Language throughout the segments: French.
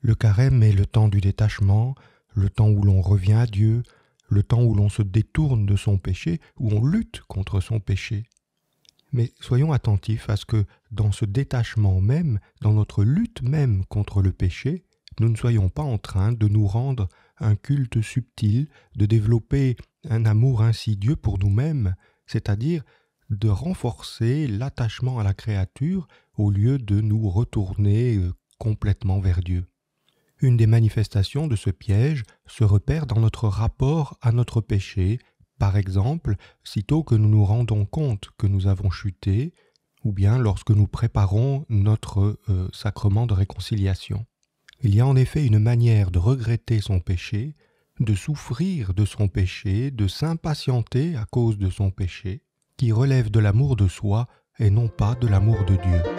Le carême est le temps du détachement, le temps où l'on revient à Dieu, le temps où l'on se détourne de son péché, où on lutte contre son péché. Mais soyons attentifs à ce que, dans ce détachement même, dans notre lutte même contre le péché, nous ne soyons pas en train de nous rendre un culte subtil, de développer un amour insidieux pour nous-mêmes, c'est-à-dire de renforcer l'attachement à la créature au lieu de nous retourner euh, complètement vers Dieu. Une des manifestations de ce piège se repère dans notre rapport à notre péché, par exemple, sitôt que nous nous rendons compte que nous avons chuté, ou bien lorsque nous préparons notre euh, sacrement de réconciliation. Il y a en effet une manière de regretter son péché, de souffrir de son péché, de s'impatienter à cause de son péché, qui relève de l'amour de soi et non pas de l'amour de Dieu.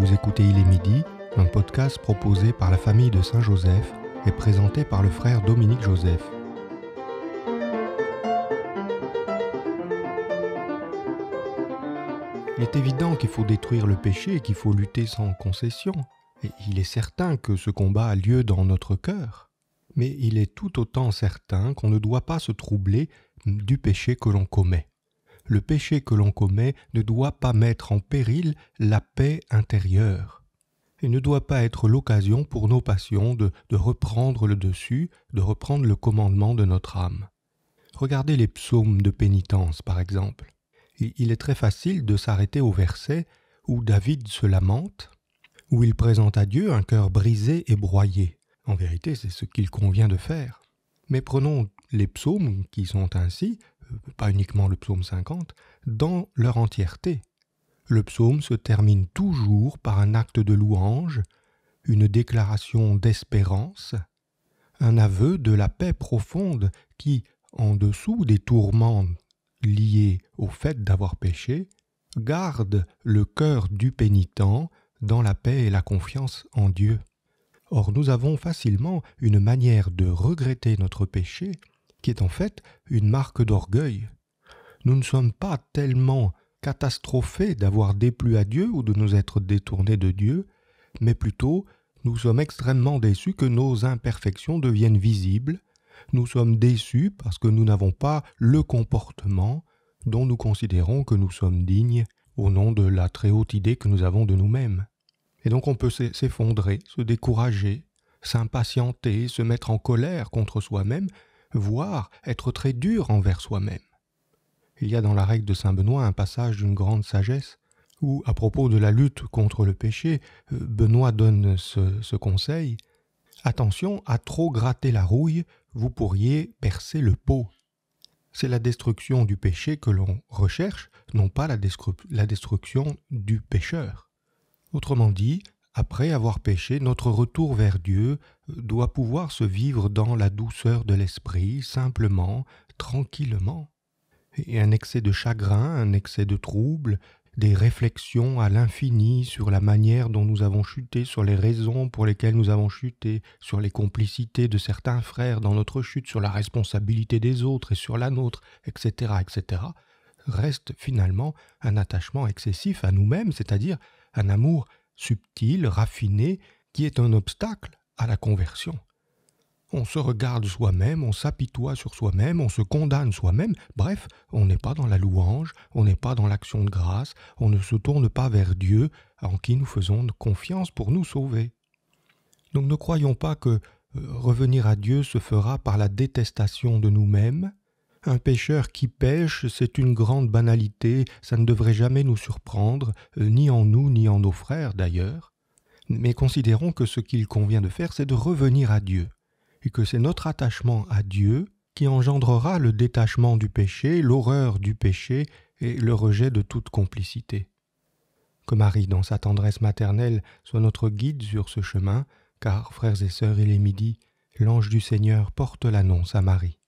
Vous écoutez Il est midi, un podcast proposé par la famille de Saint-Joseph et présenté par le frère Dominique Joseph. Il est évident qu'il faut détruire le péché et qu'il faut lutter sans concession. il est certain que ce combat a lieu dans notre cœur. Mais il est tout autant certain qu'on ne doit pas se troubler du péché que l'on commet le péché que l'on commet ne doit pas mettre en péril la paix intérieure et ne doit pas être l'occasion pour nos passions de, reprendre le dessus, de reprendre le commandement de notre âme. Regardez les psaumes de pénitence, par exemple. Il est très facile de s'arrêter au verset où David se lamente, où il présente à Dieu un cœur brisé et broyé. En vérité, c'est ce qu'il convient de faire. Mais prenons les psaumes qui sont ainsi, pas uniquement le psaume 50, dans leur entièreté. Le psaume se termine toujours par un acte de louange, une déclaration d'espérance, un aveu de la paix profonde qui, en dessous des tourments liés au fait d'avoir péché, garde le cœur du pénitent dans la paix et la confiance en Dieu. Or nous avons facilement une manière de regretter notre péché qui est en fait une marque d'orgueil. Nous ne sommes pas tellement catastrophés d'avoir déplu à Dieu ou de nous être détournés de Dieu, mais plutôt nous sommes extrêmement déçus que nos imperfections deviennent visibles, nous sommes déçus parce que nous n'avons pas le comportement dont nous considérons que nous sommes dignes au nom de la très haute idée que nous avons de nous-mêmes. Et donc on peut s'effondrer, se décourager, s'impatienter, se mettre en colère contre soi-même voire être très dur envers soi-même. Il y a dans la règle de Saint Benoît un passage d'une grande sagesse où, à propos de la lutte contre le péché, euh, Benoît donne ce, conseil. Attention, à trop gratter la rouille, vous pourriez percer le pot. C'est la destruction du péché que l'on recherche, non pas la destruction du pécheur. Autrement dit, après avoir péché, notre retour vers Dieu doit pouvoir se vivre dans la douceur de l'esprit, simplement, tranquillement. Et un excès de chagrin, un excès de trouble, des réflexions à l'infini sur la manière dont nous avons chuté, sur les raisons pour lesquelles nous avons chuté, sur les complicités de certains frères dans notre chute, sur la responsabilité des autres et sur la nôtre, etc., etc., reste finalement un attachement excessif à nous-mêmes, c'est-à-dire un amour subtil, raffiné, qui est un obstacle à la conversion. On se regarde soi-même, on s'apitoie sur soi-même, on se condamne soi-même, bref, on n'est pas dans la louange, on n'est pas dans l'action de grâce, on ne se tourne pas vers Dieu en qui nous faisons confiance pour nous sauver. Donc ne croyons pas que euh, revenir à Dieu se fera par la détestation de nous-mêmes, un pêcheur qui pêche, c'est une grande banalité, ça ne devrait jamais nous surprendre, euh, ni en nous, ni en nos frères d'ailleurs. Mais considérons que ce qu'il convient de faire, c'est de revenir à Dieu, et que c'est notre attachement à Dieu qui engendrera le détachement du péché, l'horreur du péché et le rejet de toute complicité. Que Marie, dans sa tendresse maternelle, soit notre guide sur ce chemin, car, frères et sœurs, il est midi, l'ange du Seigneur porte l'annonce à Marie.